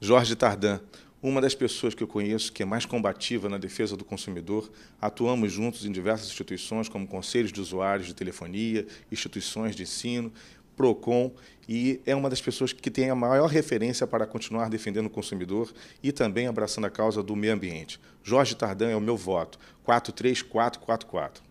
Jorge Tardan, uma das pessoas que eu conheço que é mais combativa na defesa do consumidor, atuamos juntos em diversas instituições, como conselhos de usuários de telefonia, instituições de ensino, PROCON, e é uma das pessoas que tem a maior referência para continuar defendendo o consumidor e também abraçando a causa do meio ambiente. Jorge Tardan é o meu voto, 43444.